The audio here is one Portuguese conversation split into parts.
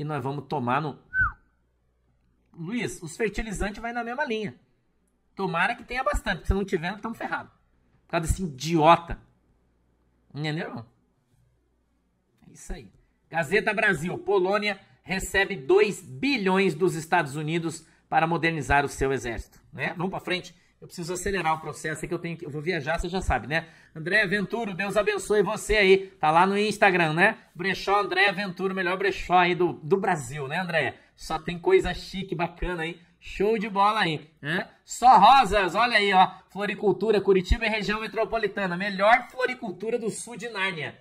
e nós vamos tomar no. Luiz, os fertilizantes vai na mesma linha. Tomara que tenha bastante, porque se não tiver, estamos ferrados. Por causa desse idiota. Entendeu, irmão? É isso aí. Gazeta Brasil, Polônia recebe 2 bilhões dos Estados Unidos para modernizar o seu exército. Né? Vamos para frente. Eu preciso acelerar o processo, é que eu tenho que, eu vou viajar, você já sabe, né? André Venturo, Deus abençoe você aí. Tá lá no Instagram, né? Brechó André Venturo, melhor brechó aí do, do Brasil, né, André? Só tem coisa chique, bacana aí. Show de bola aí, né? Só rosas, olha aí, ó. Floricultura, Curitiba e região metropolitana. Melhor floricultura do sul de Nárnia.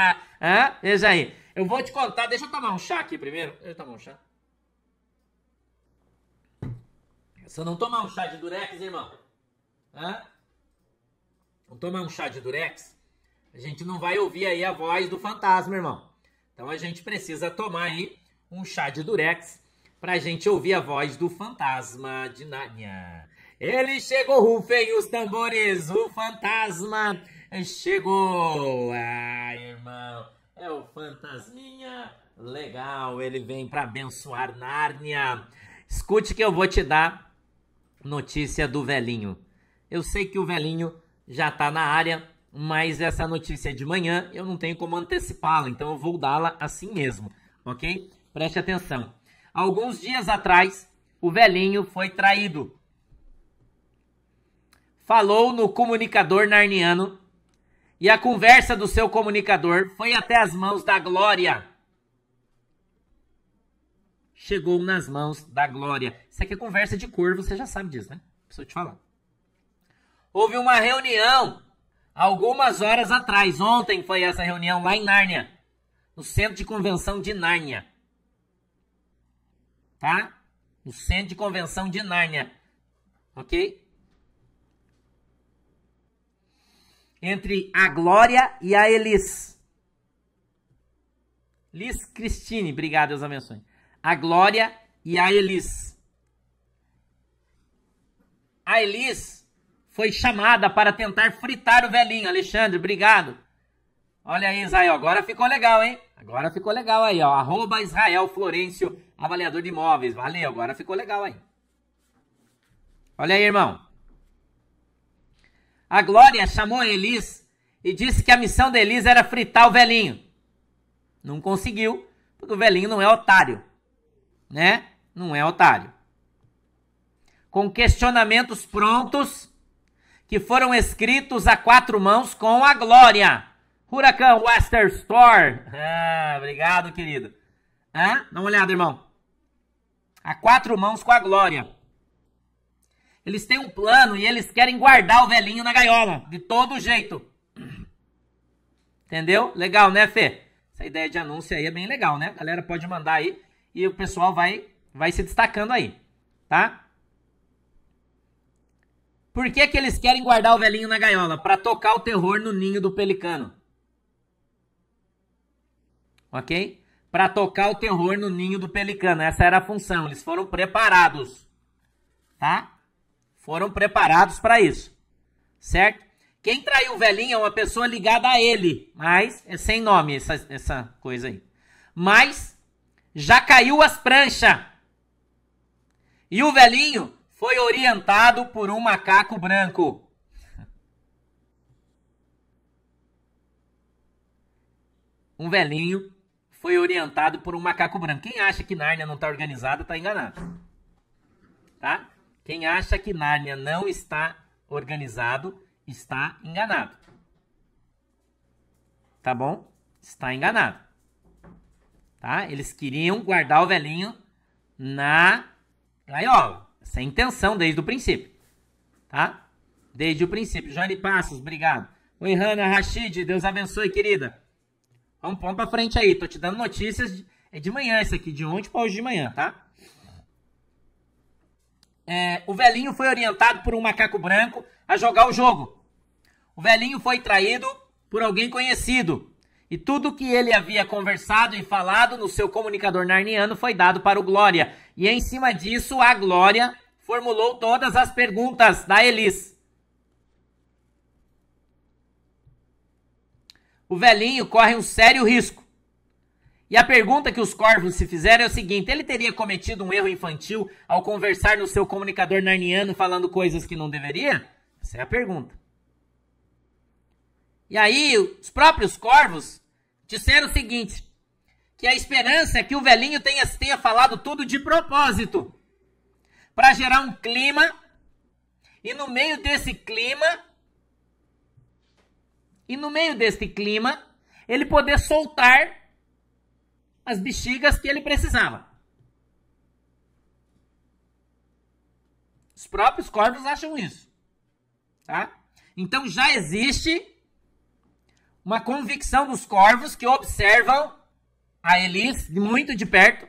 Veja aí. Eu vou te contar, deixa eu tomar um chá aqui primeiro. Deixa eu tomar um chá. Se eu não tomar um chá de durex, irmão, Hã? não tomar um chá de durex, a gente não vai ouvir aí a voz do fantasma, irmão. Então a gente precisa tomar aí um chá de durex pra gente ouvir a voz do fantasma de Narnia. Ele chegou, rufem os tambores, o fantasma chegou. Ah, irmão, é o fantasminha legal, ele vem para abençoar Nárnia. Escute que eu vou te dar notícia do velhinho. Eu sei que o velhinho já está na área, mas essa notícia é de manhã, eu não tenho como antecipá-la, então eu vou dá-la assim mesmo, ok? Preste atenção. Alguns dias atrás, o velhinho foi traído. Falou no comunicador narniano e a conversa do seu comunicador foi até as mãos da Glória chegou nas mãos da glória. Isso aqui é conversa de cor, você já sabe disso, né? Preciso te falar. Houve uma reunião algumas horas atrás. Ontem foi essa reunião lá em Nárnia, no centro de convenção de Nárnia. Tá? No centro de convenção de Nárnia. OK? Entre a Glória e a Elis. Liz Cristine, obrigado, Deus abençoe a Glória e a Elis. A Elis foi chamada para tentar fritar o velhinho. Alexandre, obrigado. Olha aí, Israel, agora ficou legal, hein? Agora ficou legal aí, ó. Arroba Israel Florencio, avaliador de imóveis. Valeu, agora ficou legal aí. Olha aí, irmão. A Glória chamou a Elis e disse que a missão da Elis era fritar o velhinho. Não conseguiu, porque o velhinho não é otário né? Não é otário. Com questionamentos prontos que foram escritos a quatro mãos com a glória. Huracan Western Store. Ah, obrigado, querido. Ah, dá uma olhada, irmão. A quatro mãos com a glória. Eles têm um plano e eles querem guardar o velhinho na gaiola, de todo jeito. Entendeu? Legal, né, Fê? Essa ideia de anúncio aí é bem legal, né? A galera pode mandar aí e o pessoal vai, vai se destacando aí, tá? Por que, que eles querem guardar o velhinho na gaiola? Para tocar o terror no ninho do pelicano. Ok? Para tocar o terror no ninho do pelicano. Essa era a função. Eles foram preparados. Tá? Foram preparados para isso. Certo? Quem traiu o velhinho é uma pessoa ligada a ele. Mas é sem nome essa, essa coisa aí. Mas já caiu as pranchas. E o velhinho foi orientado por um macaco branco. Um velhinho foi orientado por um macaco branco. Quem acha que Nárnia não está organizada está enganado. Tá? Quem acha que Nárnia não está organizado está enganado. Tá bom? Está enganado tá? Eles queriam guardar o velhinho na gaiola. Essa é a intenção desde o princípio, tá? Desde o princípio. Joane Passos, obrigado. Oi, Hanna Rashid, Deus abençoe, querida. Vamos, pôr pra frente aí, tô te dando notícias. De, é de manhã isso aqui, de ontem para hoje de manhã, tá? É, o velhinho foi orientado por um macaco branco a jogar o jogo. O velhinho foi traído por alguém conhecido. E tudo o que ele havia conversado e falado no seu comunicador narniano foi dado para o Glória. E em cima disso, a Glória formulou todas as perguntas da Elis. O velhinho corre um sério risco. E a pergunta que os corvos se fizeram é o seguinte: ele teria cometido um erro infantil ao conversar no seu comunicador narniano falando coisas que não deveria? Essa é a pergunta. E aí, os próprios corvos disseram o seguinte: que a esperança é que o velhinho tenha, tenha falado tudo de propósito, para gerar um clima, e no meio desse clima, e no meio desse clima, ele poder soltar as bexigas que ele precisava. Os próprios corvos acham isso. Tá? Então já existe uma convicção dos corvos que observam a Elis muito de perto.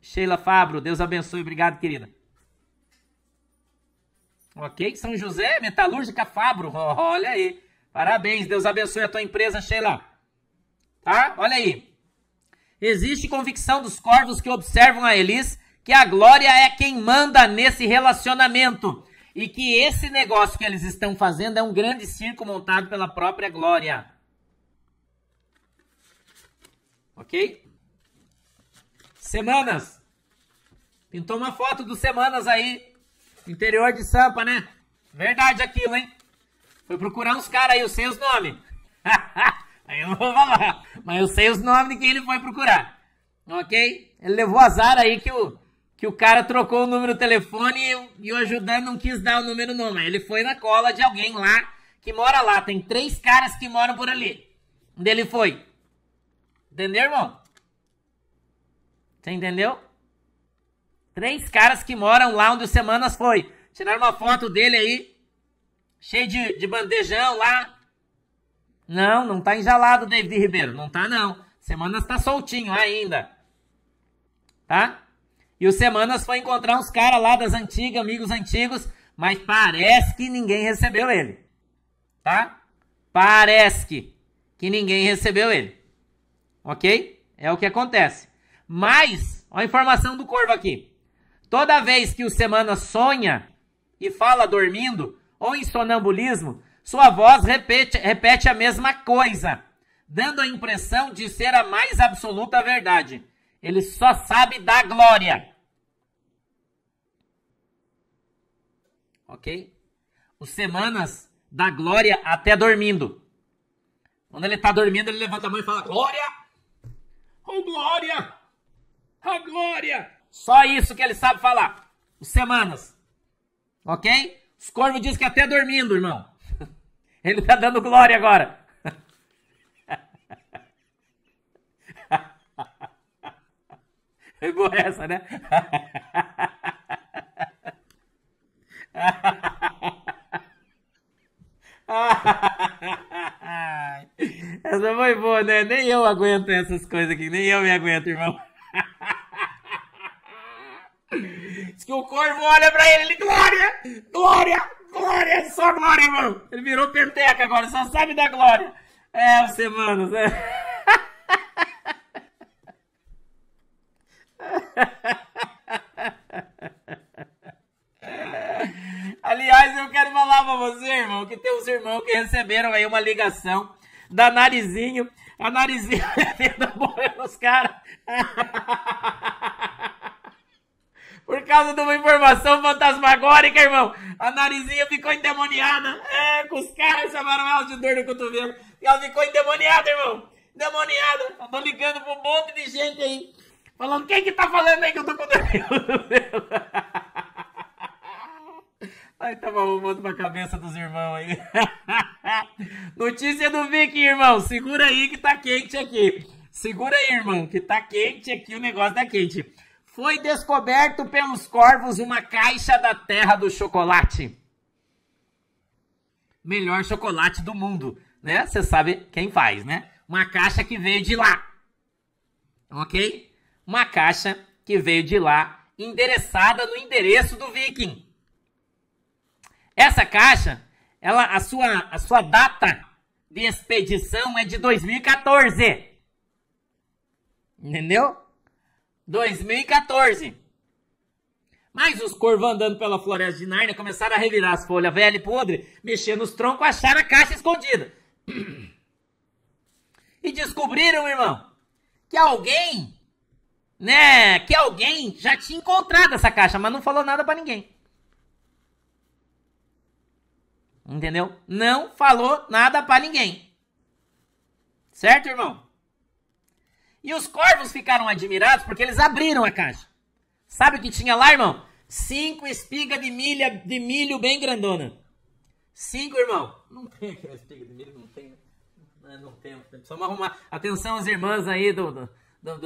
Sheila Fabro, Deus abençoe, obrigado, querida. Ok, São José, Metalúrgica Fabro, olha aí. Parabéns, Deus abençoe a tua empresa, Sheila. Tá? Olha aí. Existe convicção dos corvos que observam a Elis que a glória é quem manda nesse relacionamento. E que esse negócio que eles estão fazendo é um grande circo montado pela própria Glória. Ok? Semanas. Pintou uma foto do Semanas aí. Interior de Sampa, né? Verdade aquilo, hein? Foi procurar uns caras aí, eu sei os nomes. aí eu não vou falar. Mas eu sei os nomes de quem ele foi procurar. Ok? Ele levou azar aí que o, que o cara trocou o número do telefone e, e o ajudante não quis dar o número não, mas ele foi na cola de alguém lá que mora lá. Tem três caras que moram por ali. Onde ele foi? Entendeu, irmão? Você entendeu? Três caras que moram lá onde o Semanas foi. Tiraram uma foto dele aí, cheio de, de bandejão lá. Não, não tá enjalado, David Ribeiro. Não tá, não. Semanas tá soltinho ainda. Tá? E o Semanas foi encontrar uns caras lá das antigas, amigos antigos, mas parece que ninguém recebeu ele. Tá? Parece que, que ninguém recebeu ele. Ok? É o que acontece. Mas, ó a informação do Corvo aqui. Toda vez que o Semanas sonha e fala dormindo ou em sonambulismo, sua voz repete, repete a mesma coisa, dando a impressão de ser a mais absoluta verdade. Ele só sabe dar glória. Ok? Os semanas dá glória até dormindo. Quando ele está dormindo, ele levanta a mão e fala: Glória! Oh, glória! Oh, glória! Só isso que ele sabe falar. Os semanas. Ok? Os corvos dizem que é até dormindo, irmão. Ele está dando glória agora. É boa essa, né? Essa foi boa, né? Nem eu aguento essas coisas aqui, nem eu me aguento, irmão. Diz que o corvo olha pra ele, glória, glória, glória, só glória, irmão. Ele virou penteca agora, só sabe da glória. É, você, mano, você... que tem os irmãos que receberam aí uma ligação da Narizinho. A Narizinho metendo boia nos caras. Por causa de uma informação fantasmagórica, irmão. A Narizinho ficou endemoniada. É, com os caras chamaram ela de dor no cotovelo. E ela ficou endemoniada, irmão. Endemoniada. Eu tô ligando pra um monte de gente aí. Falando, quem que tá falando aí que eu tô com dor no cotovelo? Aí tava arrumando pra cabeça dos irmãos aí. Notícia do Viking, irmão. Segura aí que tá quente aqui. Segura aí, irmão, que tá quente aqui, o negócio tá quente. Foi descoberto pelos corvos uma caixa da terra do chocolate. Melhor chocolate do mundo, né? Você sabe quem faz, né? Uma caixa que veio de lá. Ok? Uma caixa que veio de lá, endereçada no endereço do Viking. Essa caixa, ela, a, sua, a sua data de expedição é de 2014. Entendeu? 2014. Mas os corvos andando pela floresta de Nárnia começaram a revirar as folhas velhas e podres, mexendo nos troncos, acharam a caixa escondida. E descobriram, irmão, que alguém, né, que alguém já tinha encontrado essa caixa, mas não falou nada para ninguém. Entendeu? Não falou nada para ninguém. Certo, irmão? E os corvos ficaram admirados porque eles abriram a caixa. Sabe o que tinha lá, irmão? Cinco espigas de milho, de milho bem grandona. Cinco, irmão. Não tem aquela espiga de milho, não tem. Não, né? não tem. Precisamos arrumar. Atenção as irmãs aí do, do, do, do